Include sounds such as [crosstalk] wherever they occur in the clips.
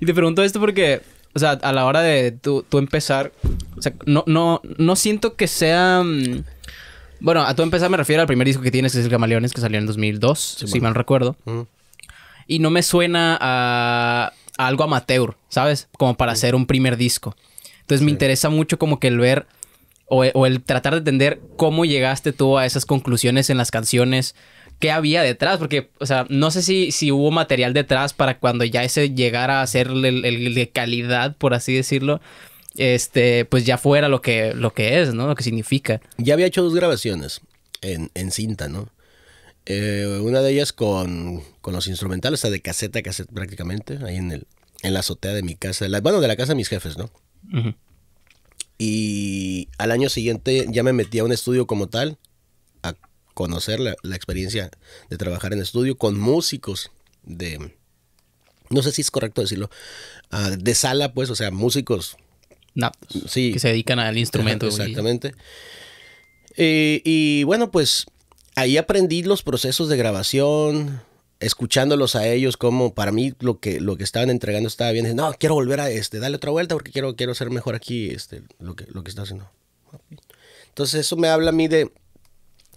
Y te pregunto esto porque, o sea, a la hora de tú, empezar, o sea, no, no, no siento que sea... Mm, bueno, a tú empezar me refiero al primer disco que tienes, que es el Camaleones, que salió en 2002, si mal recuerdo. Mm. Y no me suena a, a, algo amateur, ¿sabes? Como para mm. hacer un primer disco. Entonces me interesa mucho como que el ver o, o, el tratar de entender cómo llegaste tú a esas conclusiones en las canciones, qué había detrás, porque, o sea, no sé si, si hubo material detrás para cuando ya ese llegara a ser el, de calidad, por así decirlo, este, pues ya fuera lo que, lo que es, ¿no? Lo que significa. Ya había hecho dos grabaciones en, cinta, ¿no? Eh, una de ellas con, los instrumentales, o sea, de caseta a caseta prácticamente, ahí en, el, en la azotea de mi casa, bueno, de la casa de mis jefes, ¿no? Y al año siguiente ya me metí a un estudio como tal, conocer la, experiencia de trabajar en estudio con músicos de, no sé si es correcto decirlo, ah, de sala, pues, o sea, músicos. No, sí. Que se dedican al instrumento. Exactamente. Eh, y, bueno, pues ahí aprendí los procesos de grabación, escuchándolos a ellos, como para mí lo que, lo que estaban entregando estaba bien. no, quiero volver a este, darle otra vuelta porque quiero, quiero ser mejor aquí, este, lo que, lo que está haciendo. Entonces eso me habla a mí de,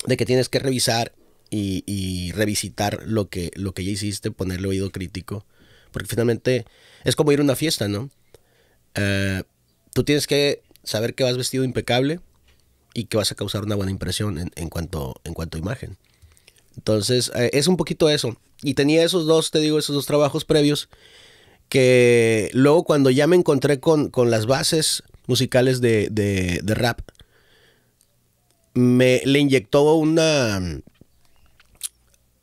de que tienes que revisar y, revisitar lo que, lo que ya hiciste, ponerle oído crítico, porque finalmente es como ir a una fiesta, ¿no? Eh, tú tienes que saber que vas vestido impecable y que vas a causar una buena impresión en, cuanto, en cuanto a imagen. Entonces, eh, es un poquito eso. Y tenía esos dos, te digo, esos dos trabajos previos que luego cuando ya me encontré con, con las bases musicales de, de, de rap, me le inyectó una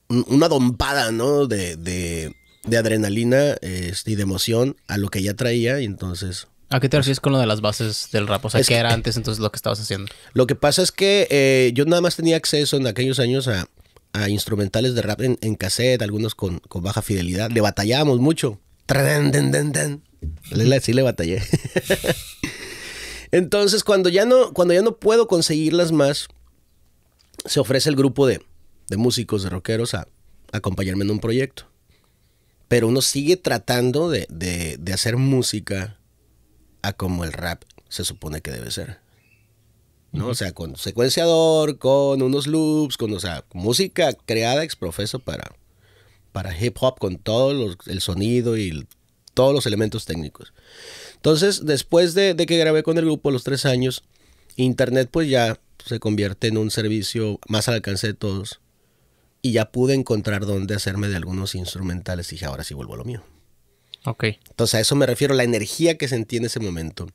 mm, una dompada, ¿no? De, de, de adrenalina este, y de emoción a lo que ya traía y entonces... ¿A qué te refieres con lo de las bases del rap? O sea, ¿qué que, era antes entonces lo que estabas haciendo? Lo que pasa es que eh, yo nada más tenía acceso en aquellos años a, instrumentales de rap en, cassette, algunos con, con, baja fidelidad. Le batallábamos mucho. Sí le batallé. [laughs] Entonces, cuando ya no, cuando ya no puedo conseguirlas más, se ofrece el grupo de, músicos, de rockeros, a, acompañarme en un proyecto. Pero uno sigue tratando de, hacer música a como el rap se supone que debe ser. ¿no? O sea, con secuenciador, con unos loops, con, música creada exprofeso para, para hip hop, con todo el sonido y todos los elementos técnicos. Entonces, después de, que grabé con el grupo los tres años, Internet pues ya se convierte en un servicio más al alcance de todos. Y ya pude encontrar dónde hacerme de algunos instrumentales. Y dije, ahora sí vuelvo a lo mío. Ok. Entonces a eso me refiero, la energía que sentí en ese momento.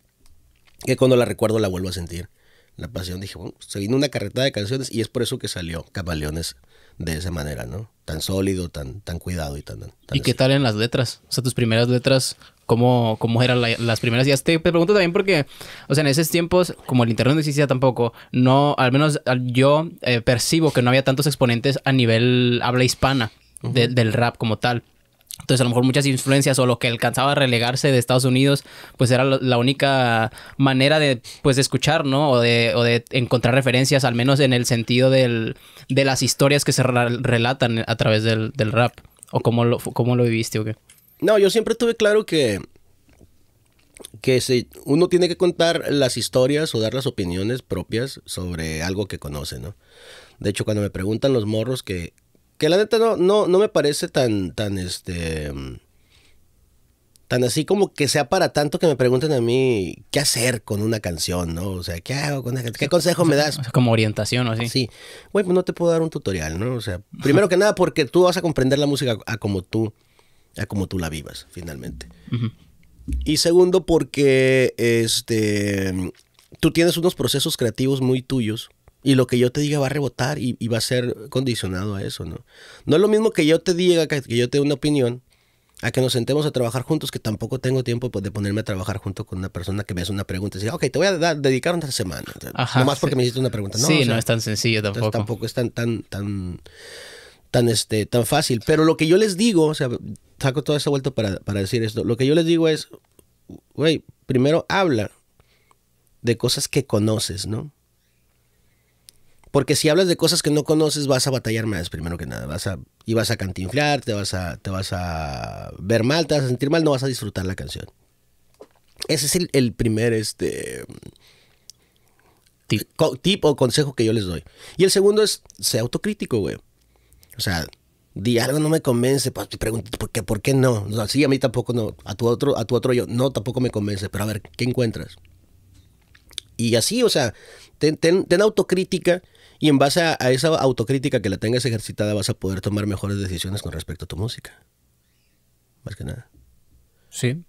Que cuando la recuerdo la vuelvo a sentir. La pasión, dije, bueno, se vino una carreta de canciones y es por eso que salió Camaleones de esa manera, ¿no? Tan sólido, tan, tan cuidado y tan... ¿Y qué tal en las letras? O sea, tus primeras letras, cómo, eran las primeras ideas. Te pregunto también porque, o sea, en esos tiempos, como el internet no existía tampoco, no, al menos yo eh, percibo que no había tantos exponentes a nivel habla hispana del rap como tal. Entonces, a lo mejor muchas influencias o lo que alcanzaba a relegarse de Estados Unidos, pues era la única manera de, pues, de escuchar, ¿no? O de, encontrar referencias, al menos en el sentido del, de las historias que se relatan a través del, rap. ¿O cómo lo, cómo lo viviste o qué? No, yo siempre tuve claro que, que uno tiene que contar las historias o dar las opiniones propias sobre algo que conoce, ¿no? De hecho, cuando me preguntan los morros que, que la neta no, no, no me parece tan, tan este... Tan así como que sea para tanto que me pregunten a mí qué hacer con una canción, ¿no? O sea, ¿qué hago con ¿Qué consejo me das? Como orientación o así. Sí. Bueno, pues no te puedo dar un tutorial, ¿no? O sea, primero que nada porque tú vas a comprender la música como tú a como tú la vivas, finalmente. Y segundo, porque este, tú tienes unos procesos creativos muy tuyos y lo que yo te diga va a rebotar y, va a ser condicionado a eso, ¿no? No es lo mismo que yo te diga, que, yo te dé una opinión, a que nos sentemos a trabajar juntos, que tampoco tengo tiempo pues, de ponerme a trabajar junto con una persona que me hace una pregunta y dice, ok, te voy a dedicar una semana. No más porque me hiciste una pregunta. No, sí, no es tan sencillo tampoco. Tampoco es tan, tan tan, este, tan fácil. Pero lo que yo les digo, o sea, saco toda esa vuelta para, decir esto. Lo que yo les digo es, güey, primero habla de cosas que conoces, ¿no? Porque si hablas de cosas que no conoces, vas a batallar más, primero que nada. Vas a, y vas a cantinflar, te vas a, te vas a ver mal, te vas a sentir mal, no vas a disfrutar la canción. Ese es el, primer este, tip. o consejo que yo les doy. Y el segundo es, sé autocrítico, güey. O sea, di algo no me convence, pues, te pregunto, ¿por qué, ¿por qué no? sí, a mí tampoco no, a tu otro, a tu otro yo, no, tampoco me convence, pero a ver, ¿qué encuentras? Y así, o sea, ten, ten, autocrítica y en base a, a, esa autocrítica que la tengas ejercitada vas a poder tomar mejores decisiones con respecto a tu música. Más que nada. Sí,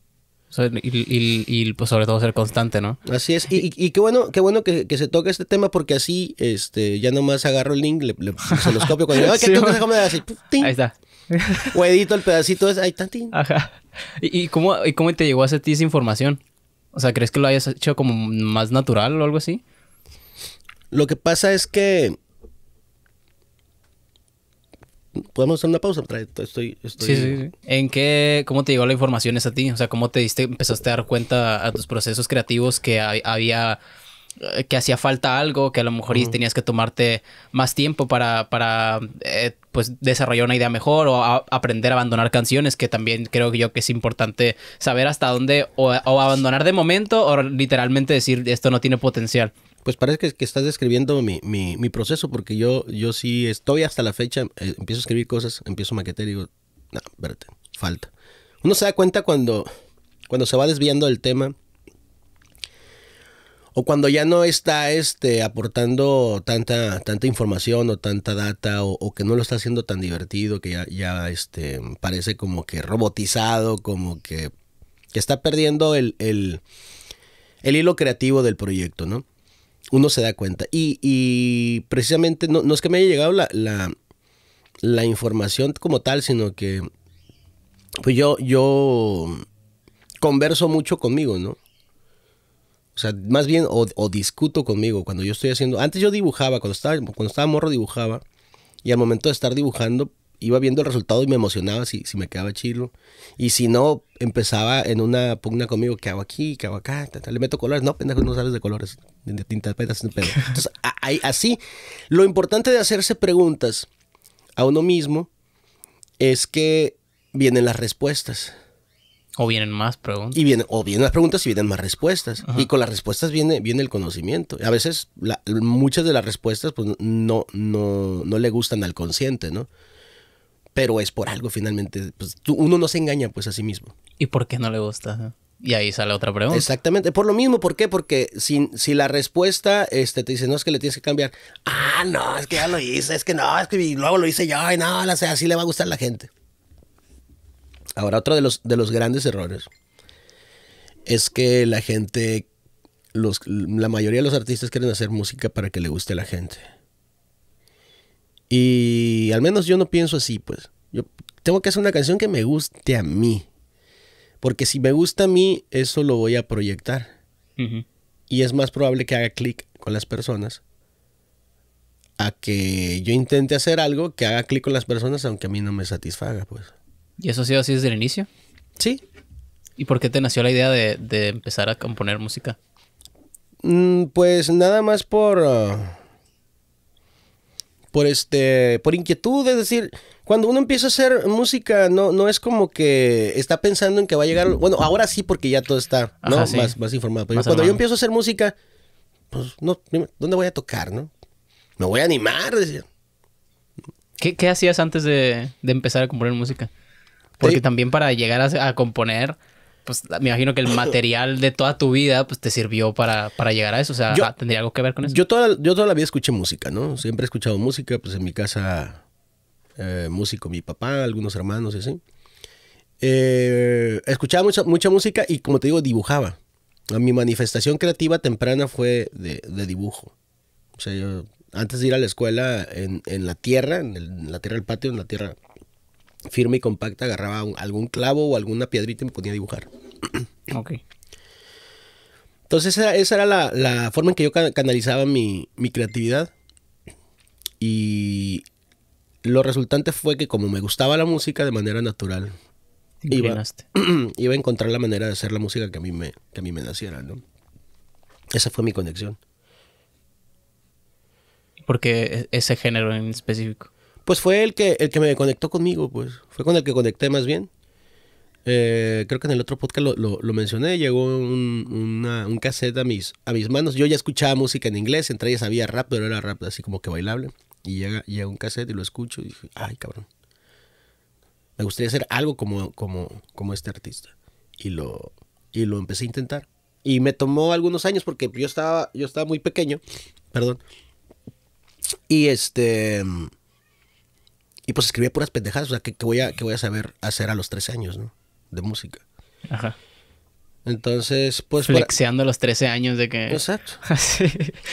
y, pues sobre todo ser constante, ¿no? Así es. Y, qué bueno, qué bueno que, se toque este tema porque así este, ya nomás agarro el link, le, se los copio cuando digo, ay, ¿qué de así, Ahí está. o edito el pedacito, ahí está, Ajá. ¿Y, cómo, ¿Y cómo te llegó a ti esa información? O sea, ¿crees que lo hayas hecho como más natural o algo así? Lo que pasa es que podemos hacer una pausa. Estoy, estoy... Sí, sí, ¿En qué, cómo te llegó la información esa a ti? O sea, ¿cómo te diste, empezaste a dar cuenta a tus procesos creativos que había, eh, que hacía falta algo, que a lo mejor tenías que tomarte más tiempo para, para eh, pues desarrollar una idea mejor o aprender a abandonar canciones, que también creo yo que es importante saber hasta dónde o abandonar de momento o literalmente decir esto no tiene potencial. Pues parece que, estás describiendo mi, proceso, porque yo, yo sí estoy hasta la fecha, eh, empiezo a escribir cosas, empiezo a maquetear y digo, no, espérate, falta. Uno se da cuenta cuando, cuando se va desviando el tema o cuando ya no está este, aportando tanta, tanta información o tanta data o, que no lo está haciendo tan divertido, que ya, este, parece como que robotizado, como que, está perdiendo el, el hilo creativo del proyecto, ¿no? uno se da cuenta. Y, precisamente no, no, es que me haya llegado la, la, información como tal, sino que pues yo, yo converso mucho conmigo, ¿no? O sea, más bien, o, o, discuto conmigo cuando yo estoy haciendo. Antes yo dibujaba, cuando estaba, cuando estaba morro dibujaba. Y al momento de estar dibujando, iba viendo el resultado y me emocionaba si, si me quedaba chilo. Y si no, empezaba en una pugna conmigo, ¿qué hago aquí? ¿Qué hago acá? le meto colores. No, pendejo, no sabes de colores. De tintas, pedas, pedo. Entonces, [laughs] así. Lo importante de hacerse preguntas a uno mismo es que vienen las respuestas. O vienen más preguntas. Y vienen, o vienen las preguntas y vienen más respuestas. Y con las respuestas viene, viene el conocimiento. A veces muchas de las respuestas pues, no, no, no le gustan al consciente, ¿no? pero es por algo finalmente. Pues, uno no se engaña pues a sí mismo. ¿Y por qué no le gusta? Y ahí sale otra pregunta. Exactamente. Por lo mismo, ¿por qué? Porque si, la respuesta este, te dice, no, es que le tienes que cambiar. Ah, no, es que ya lo hice, es que no, es que luego lo hice yo, y no, así le va a gustar a la gente. Ahora, otro de los, de los grandes errores es que la gente, la mayoría de los artistas quieren hacer música para que le guste a la gente. Y al menos yo no pienso así, pues. Yo tengo que hacer una canción que me guste a mí. Porque si me gusta a mí, eso lo voy a proyectar. Y es más probable que haga clic con las personas a que yo intente hacer algo que haga clic con las personas, aunque a mí no me satisfaga, pues. ¿Y eso ha sido así desde el inicio? Sí. ¿Y por qué te nació la idea de, empezar a componer música? Mm, pues nada más por... Uh, por este por inquietud, es decir, cuando uno empieza a hacer música no no es como que está pensando en que va a llegar, bueno, ahora sí porque ya todo está, más, más, informado, pero cuando yo empiezo a hacer música pues no ¿dónde voy a tocar, no? Me voy a animar, ¿Qué, hacías antes de, empezar a componer música? Porque también para llegar a, a componer pues me imagino que el material de toda tu vida pues te sirvió para, llegar a eso. O sea, ¿tendría algo que ver con eso? Yo toda, yo toda la vida escuché música, ¿no? Siempre he escuchado música, pues en mi casa, eh, músico, mi papá, algunos hermanos y así. Eh, escuchaba mucha, mucha música y como te digo, dibujaba. Mi manifestación creativa temprana fue de, dibujo. O sea, yo antes de ir a la escuela en, la tierra, en, en la tierra del patio, en la tierra firme y compacta, agarraba algún clavo o alguna piedrita y me ponía a dibujar. [clears throat] Ok. Entonces esa, era la, forma en que yo canalizaba mi, creatividad. Y lo resultante fue que como me gustaba la música de manera natural, iba, [clears throat] iba, a encontrar la manera de hacer la música que a mí me, que a mí me naciera, ¿no? Esa fue mi conexión. ¿Por qué e-, ese género en específico? Pues fue el que, el que me conectó conmigo, pues. Fue con el que conecté más bien. Eh, creo que en el otro podcast lo, lo, mencioné, llegó un, cassette a mis, a mis manos. Yo ya escuchaba música en inglés, entre ellas había rap, pero era rap así como que bailable. Y llega, un cassette y lo escucho y dije, ay cabrón, me gustaría hacer algo como, como, como este artista. Y lo, y lo empecé a intentar. Y me tomó algunos años porque yo estaba, yo estaba muy pequeño, perdón. Y este... Y pues escribía puras pendejadas, o sea, que, voy a, que voy a saber hacer a los 13 años, ¿no? De música. Ajá. Entonces, pues. Flexeando los 13 años de que. Exacto. [laughs] sí.